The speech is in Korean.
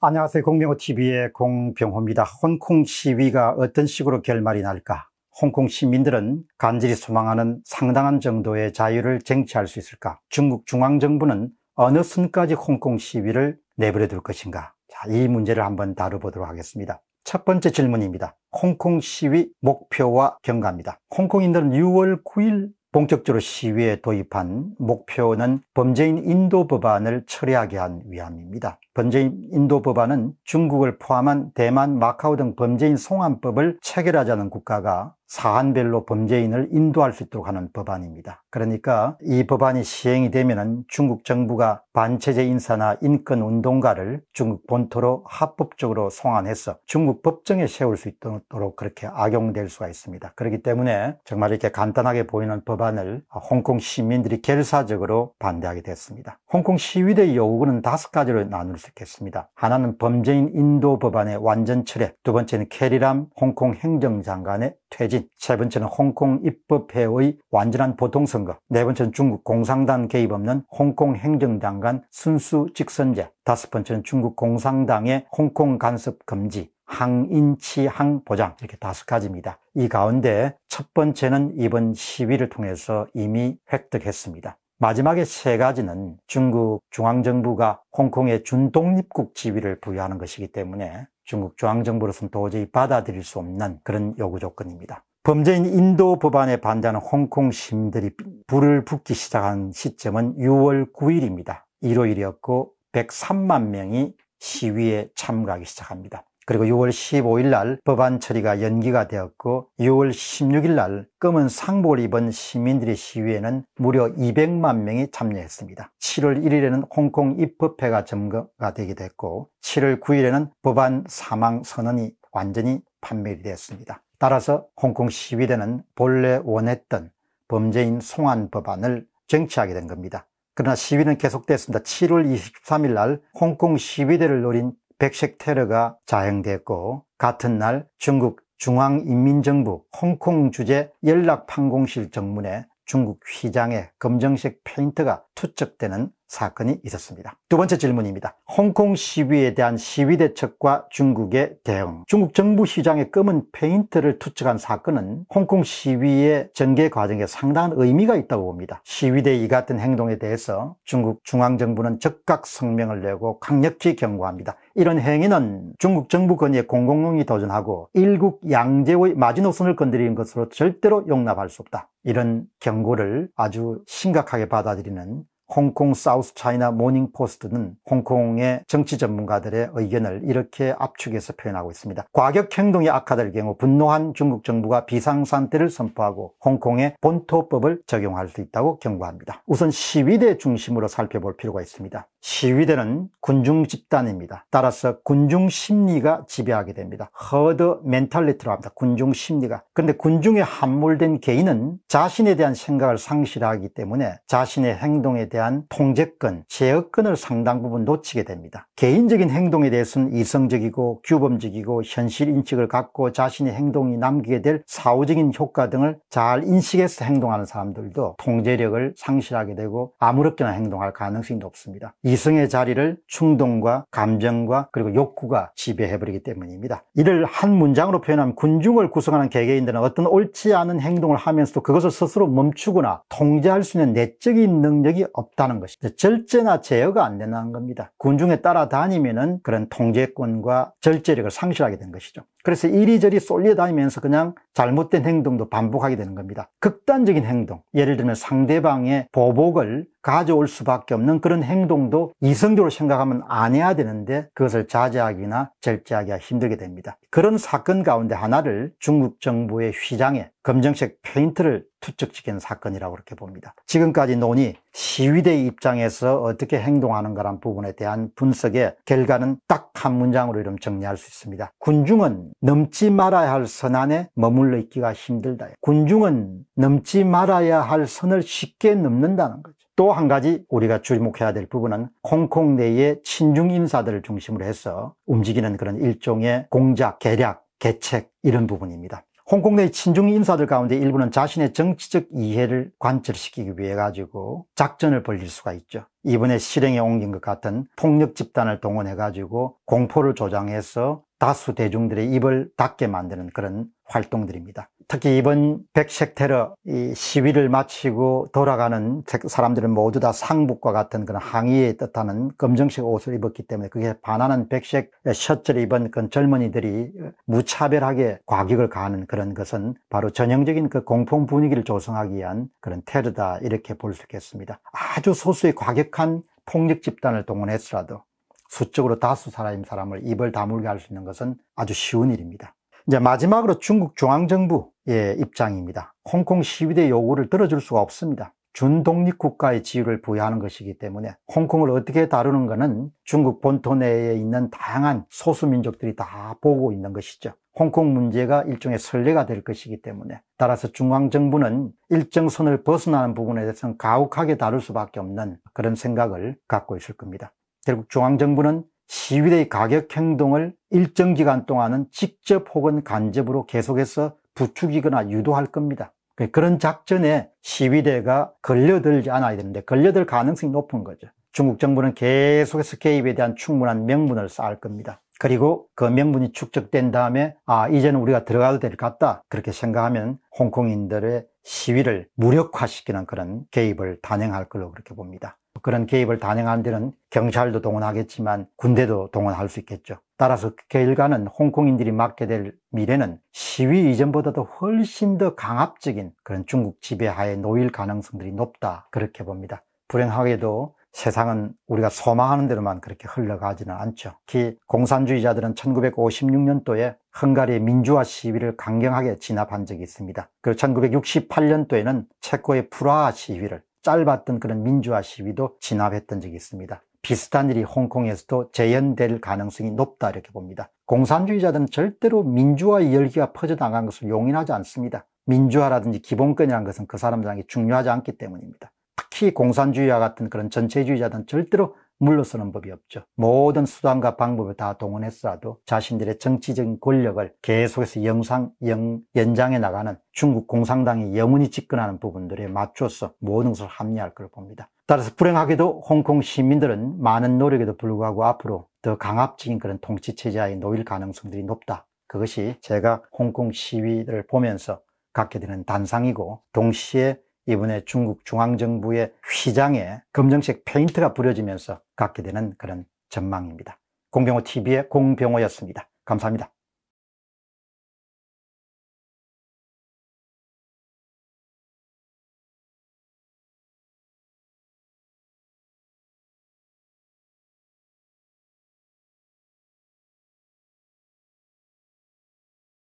안녕하세요. 공병호TV의 공병호입니다. 홍콩 시위가 어떤 식으로 결말이 날까? 홍콩 시민들은 간절히 소망하는 상당한 정도의 자유를 쟁취할 수 있을까? 중국 중앙정부는 어느 순까지 홍콩 시위를 내버려 둘 것인가? 자, 이 문제를 한번 다뤄보도록 하겠습니다. 첫 번째 질문입니다. 홍콩 시위 목표와 경과입니다. 홍콩인들은 6월 9일 본격적으로 시위에 도입한 목표는 범죄인 인도 법안을 철회하게 한 위함입니다. 범죄인 인도 법안은 중국을 포함한 대만, 마카오 등 범죄인 송환법을 체결하자는 국가가 사안별로 범죄인을 인도할 수 있도록 하는 법안입니다. 그러니까 이 법안이 시행이 되면 중국 정부가 반체제 인사나 인권운동가를 중국 본토로 합법적으로 송환해서 중국 법정에 세울 수 있도록 그렇게 악용될 수가 있습니다. 그렇기 때문에 정말 이렇게 간단하게 보이는 법안을 홍콩 시민들이 결사적으로 반대하게 됐습니다. 홍콩 시위대 의 요구는 다섯 가지로 나눌 수 있겠습니다. 하나는 범죄인 인도 법안의 완전 철회, 두 번째는 캐리람 홍콩 행정장관의 퇴진 지지, 세 번째는 홍콩 입법회의 완전한 보통선거, 네 번째는 중국 공산당 개입 없는 홍콩 행정당 간 순수 직선제, 다섯 번째는 중국 공산당의 홍콩 간섭 금지, 항인치항 보장 이렇게 다섯 가지입니다. 이 가운데 첫 번째는 이번 시위를 통해서 이미 획득했습니다. 마지막에 세 가지는 중국 중앙정부가 홍콩의 준독립국 지위를 부여하는 것이기 때문에 중국 중앙정부로서는 도저히 받아들일 수 없는 그런 요구 조건입니다. 범죄인 인도 법안에 반대하는 홍콩 시민들이 불을 붙기 시작한 시점은 6월 9일입니다. 일요일이었고 103만 명이 시위에 참가하기 시작합니다. 그리고 6월 15일 날 법안 처리가 연기가 되었고 6월 16일 날 검은 상복을 입은 시민들의 시위에는 무려 200만 명이 참여했습니다. 7월 1일에는 홍콩 입법회가 점거가 되게 됐고 7월 9일에는 법안 사망 선언이 완전히 판매되었습니다. 따라서 홍콩 시위대는 본래 원했던 범죄인 송환 법안을 쟁취하게 된 겁니다. 그러나 시위는 계속됐습니다. 7월 23일 날 홍콩 시위대를 노린 백색 테러가 자행됐고 같은 날 중국 중앙인민정부 홍콩 주재 연락판공실 정문에 중국 휘장에 검정색 페인트가 투척되는 사건이 있었습니다. 두 번째 질문입니다. 홍콩 시위에 대한 시위 대책과 중국의 대응 중국 정부 시장의 검은 페인트를 투척한 사건은 홍콩 시위의 전개 과정에 상당한 의미가 있다고 봅니다. 시위대 이 같은 행동에 대해서 중국 중앙정부는 즉각 성명을 내고 강력히 경고합니다. 이런 행위는 중국 정부 권위의 공공령이 도전하고 일국 양제의 마지노선을 건드리는 것으로 절대로 용납할 수 없다. 이런 경고를 아주 심각하게 받아들이는 홍콩 사우스 차이나 모닝포스트는 홍콩의 정치 전문가들의 의견을 이렇게 압축해서 표현하고 있습니다. 과격 행동이 악화될 경우 분노한 중국 정부가 비상상태를 선포하고 홍콩의 본토법을 적용할 수 있다고 경고합니다. 우선 시위대 중심으로 살펴볼 필요가 있습니다. 시위대는 군중 집단입니다. 따라서 군중 심리가 지배하게 됩니다. 허드 멘탈리티로 합니다. 군중 심리가. 그런데 군중에 함몰된 개인은 자신에 대한 생각을 상실하기 때문에 자신의 행동에 대한 통제권, 제어권을 상당 부분 놓치게 됩니다. 개인적인 행동에 대해서는 이성적이고 규범적이고 현실 인식을 갖고 자신의 행동이 남기게 될 사후적인 효과 등을 잘 인식해서 행동하는 사람들도 통제력을 상실하게 되고 아무렇게나 행동할 가능성이 높습니다. 이성의 자리를 충동과 감정과 그리고 욕구가 지배해버리기 때문입니다. 이를 한 문장으로 표현하면 군중을 구성하는 개개인들은 어떤 옳지 않은 행동을 하면서도 그것을 스스로 멈추거나 통제할 수 있는 내적인 능력이 없다는 것이죠. 절제나 제어가 안 된다는 겁니다. 군중에 따라다니면 은 그런 통제권과 절제력을 상실하게 된 것이죠. 그래서 이리저리 쏠려다니면서 그냥 잘못된 행동도 반복하게 되는 겁니다. 극단적인 행동, 예를 들면 상대방의 보복을 가져올 수밖에 없는 그런 행동도 이성적으로 생각하면 안 해야 되는데 그것을 자제하기나 절제하기가 힘들게 됩니다. 그런 사건 가운데 하나를 중국 정부의 휘장에 검정색 페인트를 투척시킨 사건이라고 그렇게 봅니다. 지금까지 논의 시위대 입장에서 어떻게 행동하는가란 부분에 대한 분석의 결과는 딱 한 문장으로 이름 정리할 수 있습니다. 군중은 넘지 말아야 할 선안에 머물러 있기가 힘들다. 군중은 넘지 말아야 할 선을 쉽게 넘는다는 거죠. 또 한 가지 우리가 주목해야 될 부분은 홍콩 내의 친중 인사들을 중심으로 해서 움직이는 그런 일종의 공작, 계략, 계책 이런 부분입니다. 홍콩 내 친중 인사들 가운데 일부는 자신의 정치적 이해를 관철시키기 위해 가지고 작전을 벌릴 수가 있죠. 이번에 실행에 옮긴 것 같은 폭력 집단을 동원해 가지고 공포를 조장해서 다수 대중들의 입을 닫게 만드는 그런 활동들입니다. 특히 이번 백색 테러 이 시위를 마치고 돌아가는 사람들은 모두 다 상북과 같은 그런 항의에 뜻하는 검정색 옷을 입었기 때문에 그게 반하는 백색 셔츠를 입은 그 젊은이들이 무차별하게 과격을 가하는 그런 것은 바로 전형적인 그 공포 분위기를 조성하기 위한 그런 테러다 이렇게 볼 수 있겠습니다. 아주 소수의 과격한 폭력 집단을 동원했으라도 수적으로 다수 사람인 사람을 입을 다물게 할 수 있는 것은 아주 쉬운 일입니다. 이제 마지막으로 중국 중앙정부의 입장입니다. 홍콩 시위대 요구를 들어줄 수가 없습니다. 준독립국가의 지위를 부여하는 것이기 때문에 홍콩을 어떻게 다루는 것은 중국 본토 내에 있는 다양한 소수민족들이 다 보고 있는 것이죠. 홍콩 문제가 일종의 선례가 될 것이기 때문에 따라서 중앙정부는 일정 선을 벗어나는 부분에 대해서는 가혹하게 다룰 수밖에 없는 그런 생각을 갖고 있을 겁니다. 결국 중앙정부는 시위대의 가격 행동을 일정 기간 동안은 직접 혹은 간접으로 계속해서 부추기거나 유도할 겁니다. 그 그런 작전에 시위대가 걸려들지 않아야 되는데 걸려들 가능성이 높은 거죠. 중국 정부는 계속해서 개입에 대한 충분한 명분을 쌓을 겁니다. 그리고 그 명분이 축적된 다음에 아 이제는 우리가 들어가도 될 것 같다 그렇게 생각하면 홍콩인들의 시위를 무력화시키는 그런 개입을 단행할 걸로 그렇게 봅니다. 그런 개입을 단행하는 데는 경찰도 동원하겠지만 군대도 동원할 수 있겠죠. 따라서 그 결과는 홍콩인들이 맞게 될 미래는 시위 이전보다도 훨씬 더 강압적인 그런 중국 지배하에 놓일 가능성들이 높다 그렇게 봅니다. 불행하게도 세상은 우리가 소망하는 대로만 그렇게 흘러가지는 않죠. 특히 공산주의자들은 1956년도에 헝가리의 민주화 시위를 강경하게 진압한 적이 있습니다. 그리고 1968년도에는 체코의 프라하 시위를 짧았던 그런 민주화 시위도 진압했던 적이 있습니다. 비슷한 일이 홍콩에서도 재현될 가능성이 높다 이렇게 봅니다. 공산주의자들은 절대로 민주화의 열기가 퍼져나간 것을 용인하지 않습니다. 민주화라든지 기본권이라는 것은 그 사람들에게 중요하지 않기 때문입니다. 특히 공산주의와 같은 그런 전체주의자들은 절대로 물러서는 법이 없죠. 모든 수단과 방법을 다 동원했어도 자신들의 정치적인 권력을 계속해서 영상, 영, 연장해 나가는 중국 공산당이 영원히 집권하는 부분들에 맞춰서 모든 것을 합리할 화걸 봅니다. 따라서 불행하게도 홍콩 시민들은 많은 노력에도 불구하고 앞으로 더 강압적인 그런 통치체제에 놓일 가능성들이 높다. 그것이 제가 홍콩 시위를 보면서 갖게 되는 단상이고 동시에 이번에 중국 중앙정부의 휘장에 검정색 페인트가 뿌려지면서 갖게 되는 그런 전망입니다. 공병호 TV의 공병호였습니다. 감사합니다.